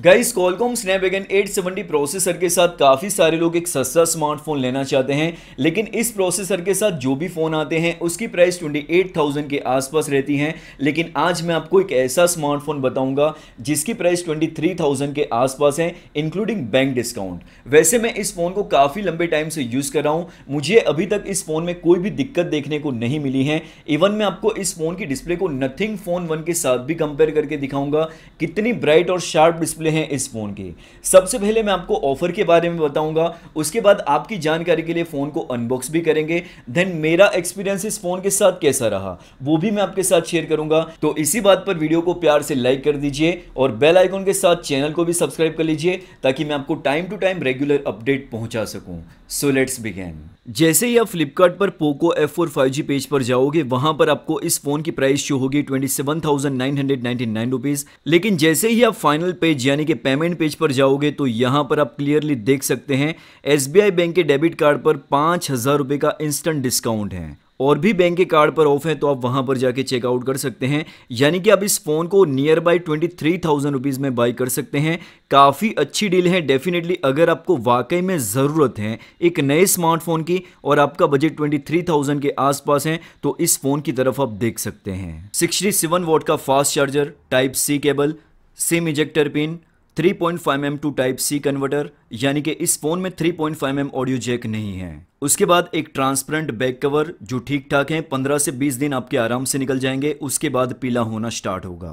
guys Qualcomm Snapdragon 870 processor के साथ काफ़ी सारे लोग एक सस्ता स्मार्टफोन लेना चाहते हैं लेकिन इस प्रोसेसर के साथ जो भी फ़ोन आते हैं उसकी प्राइस 28,000 के आसपास रहती है लेकिन आज मैं आपको एक ऐसा स्मार्टफोन बताऊंगा जिसकी प्राइस 23,000 के आसपास है इंक्लूडिंग बैंक डिस्काउंट वैसे मैं इस फ़ोन को काफ़ी लंबे टाइम से यूज़ कर रहा हूँ मुझे अभी तक इस फ़ोन में कोई भी दिक्कत देखने को नहीं मिली है इवन मैं आपको इस फ़ोन की डिस्प्ले को नथिंग फ़ोन वन के साथ भी कंपेयर करके दिखाऊंगा कितनी ब्राइट और शार्प डिस्प्ले डिस्प्ले हैं इस फ़ोन के सबसे पहले मैं आपको ऑफ़र के बारे में बताऊंगा उसके बाद आपकी जानकारी के लिए फ़ोन को अनबॉक्स भी करेंगे देन मेरा एक्सपीरियंस इस फ़ोन के साथ कैसा रहा वो भी मैं आपके साथ शेयर करूंगा तो इसी बात पर वीडियो को प्यार से लाइक कर दीजिए और बेल आइकॉन के साथ चैनल को भी सब्सक्राइब कर लीजिए ताकि मैं आपको time to time regular update पहुँचा सकूँ सो लेट्स बिगेन जैसे ही आप फ्लिपकार्ट पर Poco F four five G page पर जाओगे वहां पर आपको इस फोन की प्राइस शो होगी twenty seven thousand nine hundred ninety nine rupees लेकिन जैसे ही आप फाइनल पेज यानी कि पेमेंट पेज पर जाओगे तो यहाँ पर आप क्लियरली देख सकते हैं एस बैंक के डेबिट कार्ड पर पाँच हज़ार रुपये का इंस्टेंट डिस्काउंट है और भी बैंक के कार्ड पर ऑफ है तो आप वहां पर जाके चेकआउट कर सकते हैं यानी कि आप इस फोन को nearby twenty three thousand rupees में बाई कर सकते हैं काफ़ी अच्छी डील है डेफिनेटली अगर आपको वाकई में ज़रूरत है एक नए स्मार्टफोन की और आपका बजट ट्वेंटी थ्री थाउजेंड के आसपास है तो इस फोन की तरफ आप देख सकते हैं सिक्सटी सेवन वोट का fast charger type C cable SIM ejector pin 3.5 point mm two type C converter यानी कि इस फ़ोन में 3.5 पॉइंट mm ऑडियो जैक नहीं है उसके बाद एक ट्रांसपेरेंट बैक कवर जो ठीक ठाक है 15 से 20 दिन आपके आराम से निकल जाएंगे उसके बाद पीला होना स्टार्ट होगा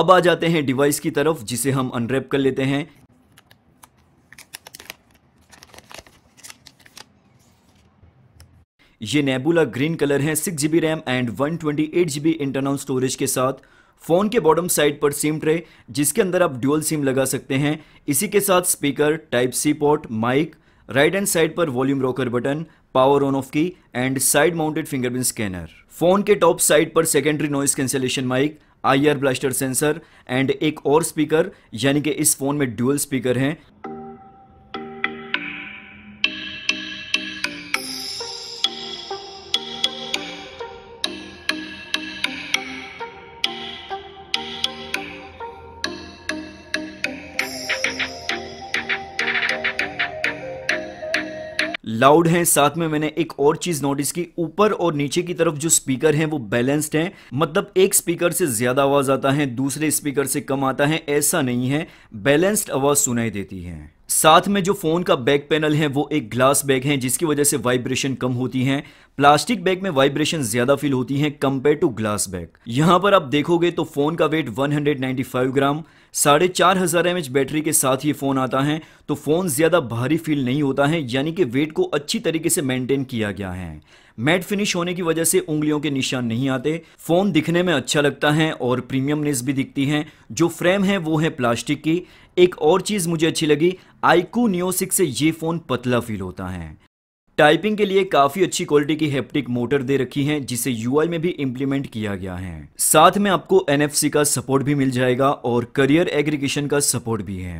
अब आ जाते हैं डिवाइस की तरफ जिसे हम अनरेप कर लेते हैं ये नेबुला ग्रीन कलर है six GB RAM and one twenty eight GB internal storage के साथ फ़ोन के बॉटम साइड पर सिम ट्रे जिसके अंदर आप ड्यूअल सिम लगा सकते हैं इसी के साथ speaker type C port mic right hand side पर volume rocker button power on off की end side mounted fingerprint scanner phone के टॉप साइड पर secondary noise cancellation mic I blaster sensor and एक और स्पीकर यानी कि इस phone में ड्यूअल स्पीकर हैं लाउड हैं साथ में मैंने एक और चीज नोटिस की ऊपर और नीचे की तरफ जो स्पीकर हैं वो बैलेंस्ड हैं मतलब एक स्पीकर से ज्यादा आवाज आता है दूसरे स्पीकर से कम आता है ऐसा नहीं है बैलेंस्ड आवाज सुनाई देती है साथ में जो फ़ोन का बैक पैनल है वो एक ग्लास बैग है जिसकी वजह से वाइब्रेशन कम होती है प्लास्टिक बैग में वाइब्रेशन ज़्यादा फील होती है कंपेयर टू ग्लास बैग यहाँ पर आप देखोगे तो फ़ोन का वेट 195 ग्राम साढ़े चार हज़ार एम बैटरी के साथ ये फ़ोन आता है तो फ़ोन ज़्यादा भारी फील नहीं होता है यानी कि वेट को अच्छी तरीके से मेंटेन किया गया है मैट फिनिश होने की वजह से उंगलियों के निशान नहीं आते फ़ोन दिखने में अच्छा लगता है और प्रीमियमनेस भी दिखती है जो फ्रेम है वो है प्लास्टिक की एक और चीज़ मुझे अच्छी लगी आईकू नियो सिक्स से ये फ़ोन पतला फील होता है टाइपिंग के लिए काफी अच्छी क्वालिटी की हेप्टिक मोटर दे रखी है जिसे यूआई में भी इम्प्लीमेंट किया गया है साथ में आपको एनएफसी का सपोर्ट भी मिल जाएगा और करियर एग्रीगेशन का सपोर्ट भी है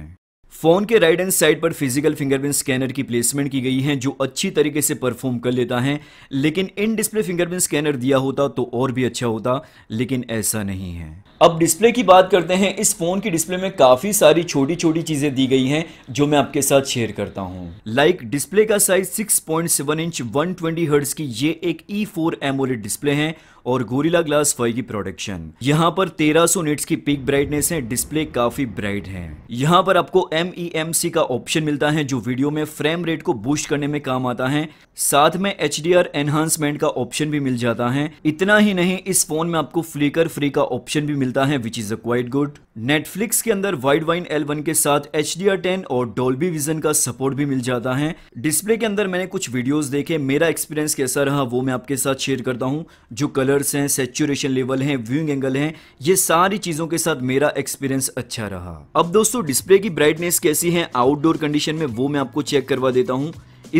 फोन के राइट एंड साइड पर फिजिकल फिंगरप्रिंट स्कैनर की प्लेसमेंट की गई है जो अच्छी तरीके से परफॉर्म कर लेता है लेकिन इन डिस्प्ले फिंगरप्रिंट स्कैनर दिया होता तो और भी अच्छा होता लेकिन ऐसा नहीं है अब डिस्प्ले की बात करते हैं इस फ़ोन की डिस्प्ले में काफ़ी सारी छोटी छोटी चीज़ें दी गई हैं जो मैं आपके साथ शेयर करता हूँ लाइक like, डिस्प्ले का साइज 6.7 इंच 120 ट्वेंटी की ये एक E4 फोर एमोलेट डिस्प्ले है और गोरिला ग्लास 5 की प्रोडक्शन यहाँ पर 1300 सौ की पिक ब्राइटनेस है डिस्प्ले काफ़ी ब्राइट है यहाँ पर आपको एम ई एम सी का ऑप्शन मिलता है जो वीडियो में फ्रेम रेट को बूस्ट करने में काम आता है साथ में एच डी आर एनहांसमेंट का ऑप्शन भी मिल जाता है इतना ही नहीं इस फोन में आपको फ्लिकर फ्री का ऑप्शन भी मिलता मिलता है which is a quite good Netflix के अंदर वाइड वाइन एल के साथ एच डी आर टेन और डोल्बी विजन का सपोर्ट भी मिल जाता है डिस्प्ले के अंदर मैंने कुछ वीडियोस देखे मेरा एक्सपीरियंस कैसा रहा वो मैं आपके साथ शेयर करता हूँ जो कलर्स हैं सेचुरेशन लेवल हैं व्यूइंग एंगल हैं ये सारी चीज़ों के साथ मेरा एक्सपीरियंस अच्छा रहा अब दोस्तों डिस्प्ले की ब्राइटनेस कैसी है आउटडोर कंडीशन में वो मैं आपको चेक करवा देता हूँ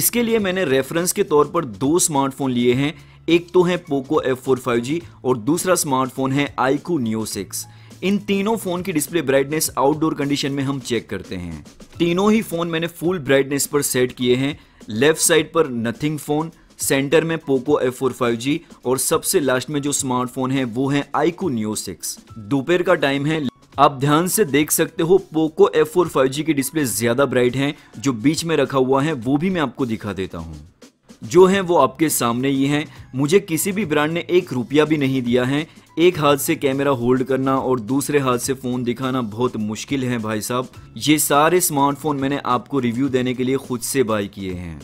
इसके लिए मैंने रेफरेंस के तौर पर दो स्मार्टफोन लिए हैं एक तो है Poco F four five G और दूसरा स्मार्टफोन है आईकू नियो सिक्स इन तीनों फोन की डिस्प्ले ब्राइटनेस आउटडोर कंडीशन में हम चेक करते हैं तीनों ही फोन मैंने फुल ब्राइटनेस पर सेट किए हैं लेफ्ट साइड पर नथिंग फोन सेंटर में Poco F four five G और सबसे लास्ट में जो स्मार्टफोन है वो है आईकू नियो सिक्स दोपहर का टाइम है आप ध्यान से देख सकते हो Poco F four five G की डिस्प्ले ज़्यादा ब्राइट है जो बीच में रखा हुआ है वो भी मैं आपको दिखा देता हूँ जो है वो आपके सामने ही हैं मुझे किसी भी ब्रांड ने एक रुपया भी नहीं दिया है एक हाथ से कैमरा होल्ड करना और दूसरे हाथ से फ़ोन दिखाना बहुत मुश्किल है भाई साहब ये सारे स्मार्टफोन मैंने आपको रिव्यू देने के लिए खुद से बाय किए हैं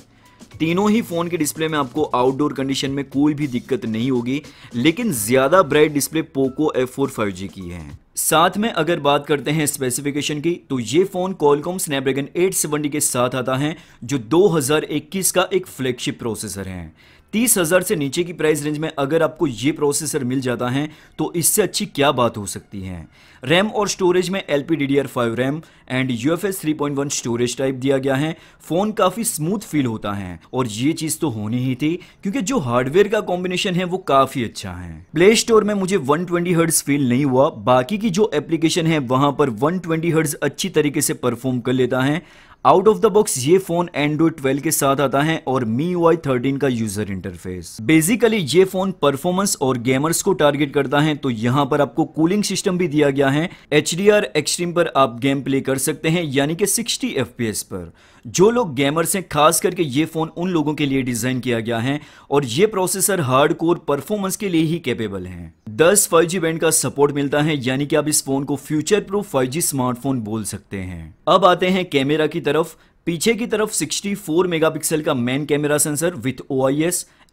तीनों ही फ़ोन के डिस्प्ले में आपको आउटडोर कंडीशन में कोई भी दिक्कत नहीं होगी लेकिन ज़्यादा bright display Poco F four की है साथ में अगर बात करते हैं स्पेसिफिकेशन की तो ये फ़ोन कॉलकॉम स्नैपड्रैगन 870 के साथ आता है जो 2021 का एक फ्लैगशिप प्रोसेसर है तीस हज़ार से नीचे की प्राइस रेंज में अगर आपको ये प्रोसेसर मिल जाता है तो इससे अच्छी क्या बात हो सकती है रैम और स्टोरेज में L P D D R five RAM and U F S three point one storage type दिया गया है फ़ोन काफ़ी स्मूथ फील होता है और ये चीज़ तो होनी ही थी क्योंकि जो हार्डवेयर का कॉम्बिनेशन है वो काफ़ी अच्छा है प्ले स्टोर में मुझे वन ट्वेंटी हर्ड फील नहीं हुआ बाकी की जो एप्लीकेशन है वहां पर 120 हर्ट्ज अच्छी तरीके से परफॉर्म कर लेता है आउट ऑफ द बॉक्स ये फोन एंड्रॉइड 12 के साथ आता है और मी वाई थर्टीन का यूजर इंटरफेस बेसिकली ये फोन परफॉर्मेंस और गेमर्स को टारगेट करता है तो यहाँ पर आपको कूलिंग सिस्टम भी दिया गया है एच डी आर एक्सट्रीम पर आप गेम प्ले कर सकते हैं यानी कि 60 एफ पर जो लोग गेमर्स हैं खास करके ये फोन उन लोगों के लिए डिजाइन किया गया है और ये प्रोसेसर हार्ड कोर परफॉर्मेंस के लिए ही कैपेबल है दस फाइव जी बैंड का सपोर्ट मिलता है यानी कि आप इस फोन को future proof five G smartphone बोल सकते हैं अब आते हैं कैमरा की तरफ पीछे की तरफ 64 मेगापिक्सल का मेन कैमरा सेंसर विथ ओ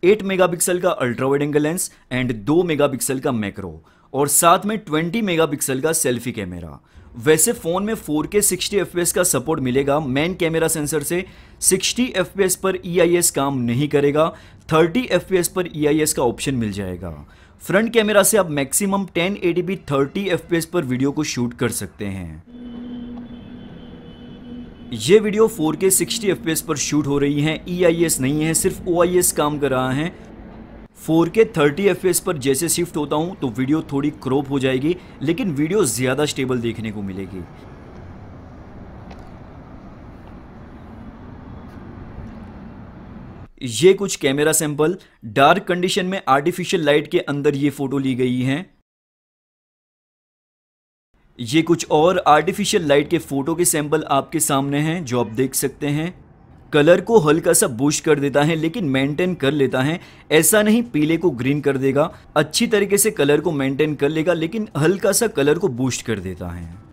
8 मेगापिक्सल का ultra wide angle lens and 2 megapixel का मैक्रो और साथ में 20 मेगापिक्सल का सेल्फी कैमरा वैसे फ़ोन में 4K 60 FPS का सपोर्ट मिलेगा मेन कैमरा सेंसर से 60 FPS पर EIS काम नहीं करेगा 30 FPS पर EIS का ऑप्शन मिल जाएगा फ्रंट कैमरा से आप मैक्सिमम 1080p 30 FPS पर वीडियो को शूट कर सकते हैं ये वीडियो 4K 60 FPS पर शूट हो रही है EIS नहीं है सिर्फ OIS काम कर रहा है 4K 30 FPS पर जैसे शिफ्ट होता हूँ तो वीडियो थोड़ी क्रॉप हो जाएगी लेकिन वीडियो ज़्यादा स्टेबल देखने को मिलेगी ये कुछ कैमरा सैंपल डार्क कंडीशन में आर्टिफिशियल लाइट के अंदर ये फ़ोटो ली गई हैं ये कुछ और आर्टिफिशियल लाइट के फ़ोटो के सैंपल आपके सामने हैं जो आप देख सकते हैं कलर को हल्का सा बूस्ट कर देता है लेकिन मेंटेन कर लेता है ऐसा नहीं पीले को ग्रीन कर देगा अच्छी तरीके से कलर को मेंटेन कर लेगा लेकिन हल्का सा कलर को बूस्ट कर देता है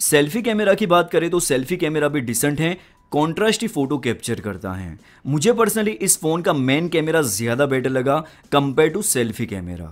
सेल्फी कैमरा की बात करें तो सेल्फी कैमरा भी डिसेंट है कॉन्ट्रास्ट ही फ़ोटो कैप्चर करता है मुझे पर्सनली इस फ़ोन का मेन कैमरा ज़्यादा बेटर लगा कंपेयर टू सेल्फी कैमरा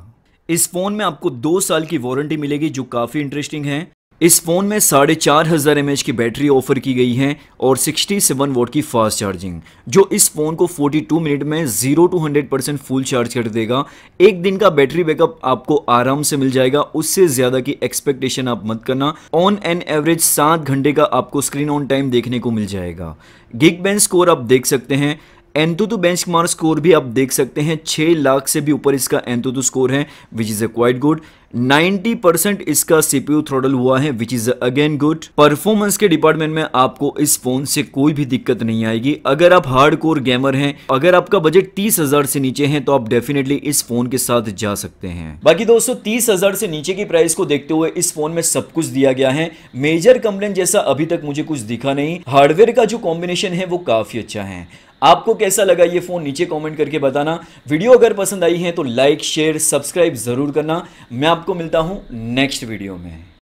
इस फ़ोन में आपको दो साल की वारंटी मिलेगी जो काफ़ी इंटरेस्टिंग है इस फ़ोन में साढ़े चार हज़ार एम की बैटरी ऑफर की गई है और 67 वोट की फास्ट चार्जिंग जो इस फ़ोन को 42 मिनट में zero to 100 percent full charge कर देगा एक दिन का बैटरी बैकअप आपको आराम से मिल जाएगा उससे ज़्यादा की एक्सपेक्टेशन आप मत करना ऑन एन एवरेज सात घंटे का आपको स्क्रीन ऑन टाइम देखने को मिल जाएगा गिग बैंड स्कोर आप देख सकते हैं एंतुतु बेंचमार्क स्कोर भी आप देख सकते हैं छः लाख से भी ऊपर इसका एंतुतु स्कोर है which is a quite good 90 percent इसका सीपीयू थ्रोडल हुआ है which is again good performance के डिपार्टमेंट में आपको इस फोन से कोई भी दिक्कत नहीं आएगी अगर आप हार्ड कोर गेमर हैं अगर आपका बजट तीस हजार से नीचे है तो आप डेफिनेटली इस फोन के साथ जा सकते हैं बाकी दोस्तों तीस हजार से नीचे की प्राइस को देखते हुए इस फोन में सब कुछ दिया गया है मेजर कंप्लेन जैसा अभी तक मुझे कुछ दिखा नहीं हार्डवेयर का जो कॉम्बिनेशन है वो काफी अच्छा है आपको कैसा लगा ये फ़ोन नीचे कमेंट करके बताना वीडियो अगर पसंद आई है तो लाइक शेयर सब्सक्राइब ज़रूर करना मैं आपको मिलता हूं नेक्स्ट वीडियो में